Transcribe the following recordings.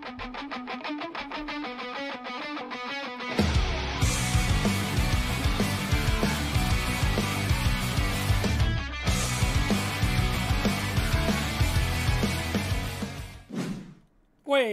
thank you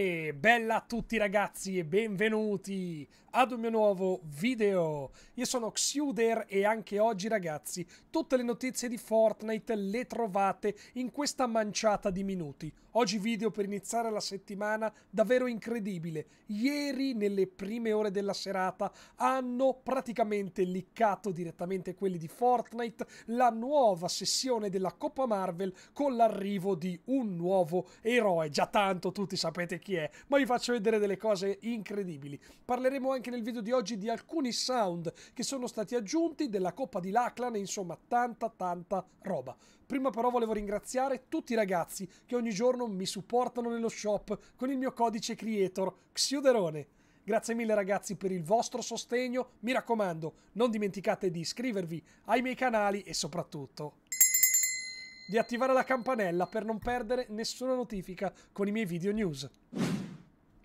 E bella a tutti ragazzi e benvenuti ad un mio nuovo video. Io sono Xuder e anche oggi ragazzi tutte le notizie di Fortnite le trovate in questa manciata di minuti. Oggi video per iniziare la settimana davvero incredibile. Ieri nelle prime ore della serata hanno praticamente liccato direttamente quelli di Fortnite la nuova sessione della Coppa Marvel con l'arrivo di un nuovo eroe. Già tanto tutti sapete chi chi è, ma vi faccio vedere delle cose incredibili. Parleremo anche nel video di oggi di alcuni sound che sono stati aggiunti, della coppa di Lachlan e insomma tanta tanta roba. Prima però volevo ringraziare tutti i ragazzi che ogni giorno mi supportano nello shop con il mio codice creator Xiuderone. Grazie mille ragazzi per il vostro sostegno, mi raccomando non dimenticate di iscrivervi ai miei canali e soprattutto di attivare la campanella per non perdere nessuna notifica con i miei video news.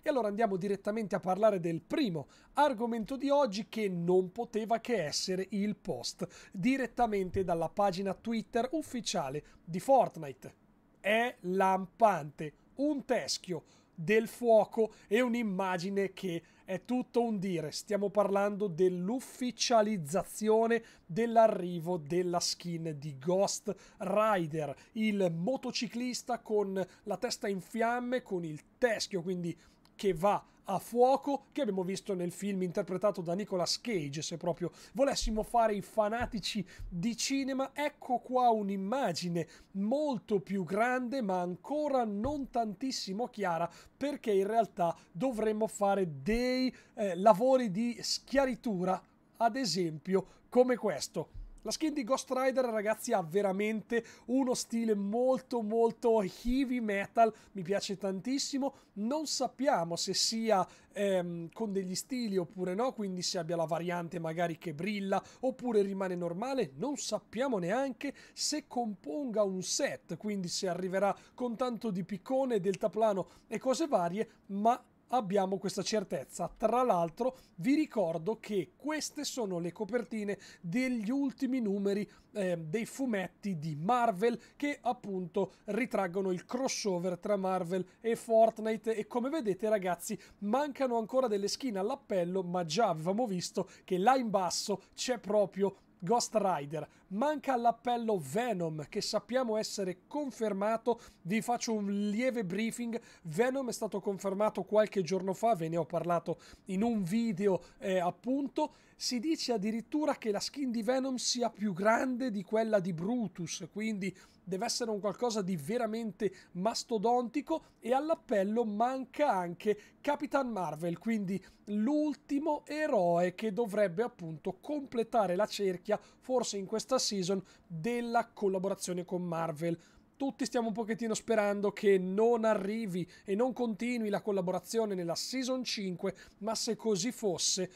E allora andiamo direttamente a parlare del primo argomento di oggi che non poteva che essere il post direttamente dalla pagina Twitter ufficiale di Fortnite. È lampante, un teschio del fuoco e un'immagine che è tutto un dire. Stiamo parlando dell'ufficializzazione dell'arrivo della skin di Ghost Rider, il motociclista con la testa in fiamme, con il teschio, quindi che va a fuoco che abbiamo visto nel film interpretato da Nicolas Cage se proprio volessimo fare i fanatici di cinema ecco qua un'immagine molto più grande ma ancora non tantissimo chiara perché in realtà dovremmo fare dei eh, lavori di schiaritura ad esempio come questo la skin di Ghost Rider, ragazzi, ha veramente uno stile molto molto heavy metal, mi piace tantissimo. Non sappiamo se sia ehm, con degli stili oppure no, quindi se abbia la variante magari che brilla oppure rimane normale, non sappiamo neanche se componga un set, quindi se arriverà con tanto di piccone, deltaplano e cose varie, ma abbiamo questa certezza. Tra l'altro vi ricordo che queste sono le copertine degli ultimi numeri eh, dei fumetti di Marvel che appunto ritraggono il crossover tra Marvel e Fortnite e come vedete ragazzi mancano ancora delle skin all'appello ma già avevamo visto che là in basso c'è proprio Ghost Rider, manca l'appello Venom, che sappiamo essere confermato. Vi faccio un lieve briefing. Venom è stato confermato qualche giorno fa, ve ne ho parlato in un video eh, appunto. Si dice addirittura che la skin di Venom sia più grande di quella di Brutus, quindi deve essere un qualcosa di veramente mastodontico e all'appello manca anche Capitan Marvel, quindi l'ultimo eroe che dovrebbe appunto completare la cerchia, forse in questa terza season della collaborazione con Marvel tutti stiamo un pochettino sperando che non arrivi e non continui la collaborazione nella Season 5, ma se così fosse,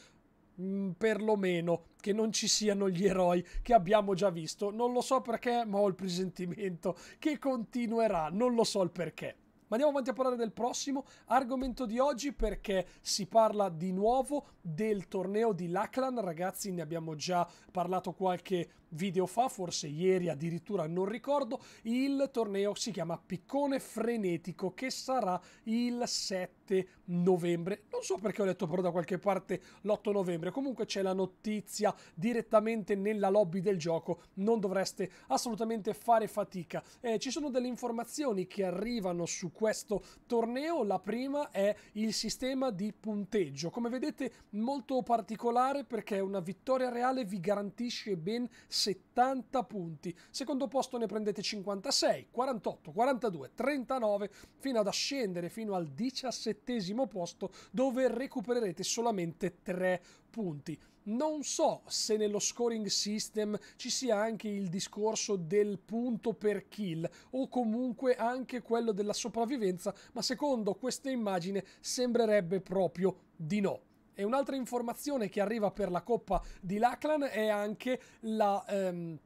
mm, perlomeno che non ci siano gli eroi che abbiamo già visto. Non lo so perché, ma ho il presentimento che continuerà, non lo so il perché. Ma andiamo avanti a parlare del prossimo argomento di oggi perché si parla di nuovo del torneo di Lachlan. Ragazzi, ne abbiamo già parlato qualche video fa, forse ieri addirittura non ricordo, il torneo si chiama Piccone Frenetico che sarà il 7 novembre. Non so perché ho letto però da qualche parte l'8 novembre, comunque c'è la notizia direttamente nella lobby del gioco, non dovreste assolutamente fare fatica. Eh, ci sono delle informazioni che arrivano su questo torneo, la prima è il sistema di punteggio, come vedete molto particolare perché una vittoria reale vi garantisce ben 70 punti. Secondo posto ne prendete 56, 48, 42, 39 fino ad ascendere fino al 17 posto dove recupererete solamente 3 punti. Non so se nello scoring system ci sia anche il discorso del punto per kill o comunque anche quello della sopravvivenza, ma secondo questa immagine sembrerebbe proprio di no. E un'altra informazione che arriva per la coppa di Lachlan è anche la... Ehm,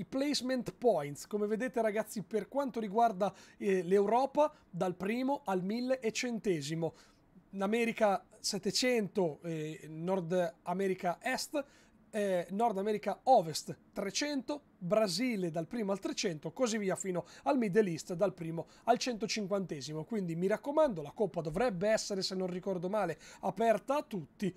i placement points, come vedete ragazzi per quanto riguarda eh, l'Europa dal primo al mille e centesimo, in 700, eh, Nord America Est eh, Nord America Ovest 300, Brasile dal primo al 300, così via fino al Middle East dal primo al 150. Quindi mi raccomando, la coppa dovrebbe essere, se non ricordo male, aperta a tutti.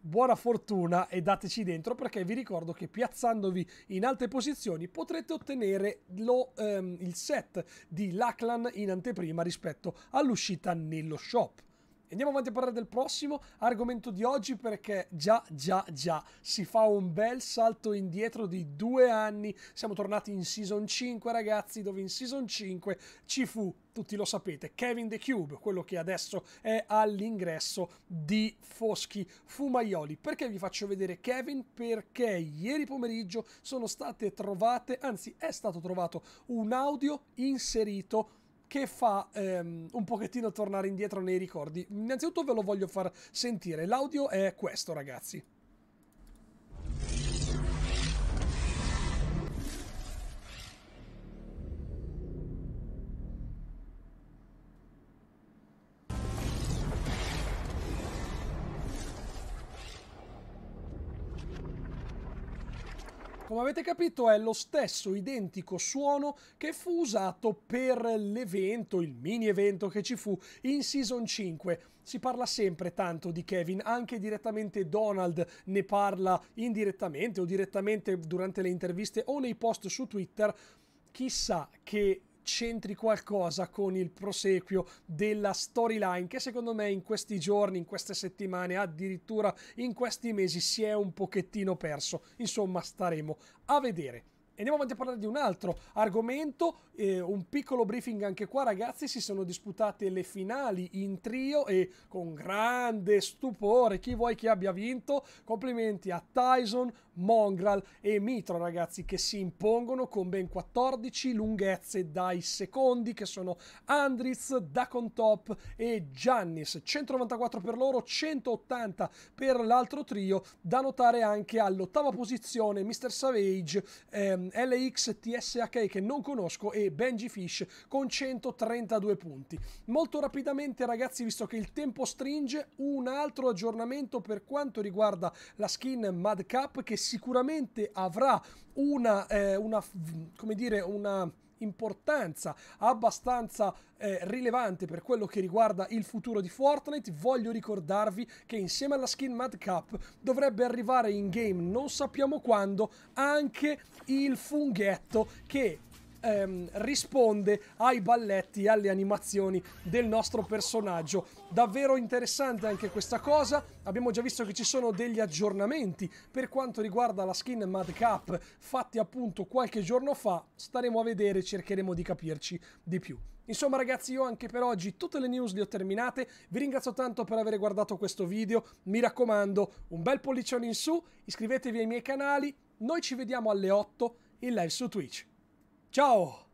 Buona fortuna e dateci dentro perché vi ricordo che piazzandovi in alte posizioni potrete ottenere lo, ehm, il set di Lachlan in anteprima rispetto all'uscita nello shop. Andiamo avanti a parlare del prossimo argomento di oggi perché già, già, già si fa un bel salto indietro di due anni. Siamo tornati in Season 5 ragazzi dove in Season 5 ci fu, tutti lo sapete, Kevin The Cube, quello che adesso è all'ingresso di Foschi Fumaioli. Perché vi faccio vedere Kevin? Perché ieri pomeriggio sono state trovate, anzi è stato trovato un audio inserito che fa ehm, un pochettino tornare indietro nei ricordi. Innanzitutto ve lo voglio far sentire, l'audio è questo ragazzi. Come avete capito è lo stesso identico suono che fu usato per l'evento, il mini evento che ci fu in Season 5. Si parla sempre tanto di Kevin, anche direttamente Donald ne parla indirettamente o direttamente durante le interviste o nei post su Twitter. Chissà che c'entri qualcosa con il proseguio della storyline che secondo me in questi giorni, in queste settimane, addirittura in questi mesi si è un pochettino perso. Insomma, staremo a vedere andiamo avanti a parlare di un altro argomento, eh, un piccolo briefing anche qua ragazzi, si sono disputate le finali in trio e con grande stupore chi vuoi che abbia vinto, complimenti a Tyson, Mongral e Mitro ragazzi che si impongono con ben 14 lunghezze dai secondi che sono Andriz, Dacon Top e Giannis, 194 per loro, 180 per l'altro trio, da notare anche all'ottava posizione Mr. Savage. Ehm, Ehm, LXTSHE che non conosco e Benji Fish con 132 punti. Molto rapidamente ragazzi, visto che il tempo stringe, un altro aggiornamento per quanto riguarda la skin Madcap che sicuramente avrà una, eh, una come dire, una importanza abbastanza eh, rilevante per quello che riguarda il futuro di Fortnite, voglio ricordarvi che insieme alla skin Madcap dovrebbe arrivare in game, non sappiamo quando, anche il funghetto che ehm, risponde ai balletti e alle animazioni del nostro personaggio. Davvero interessante anche questa cosa. Abbiamo già visto che ci sono degli aggiornamenti per quanto riguarda la skin Madcap fatti appunto qualche giorno fa. Staremo a vedere, cercheremo di capirci di più. Insomma ragazzi io anche per oggi tutte le news le ho terminate, vi ringrazio tanto per aver guardato questo video, mi raccomando un bel pollicione in su, iscrivetevi ai miei canali, noi ci vediamo alle 8 in live su Twitch. Ciao!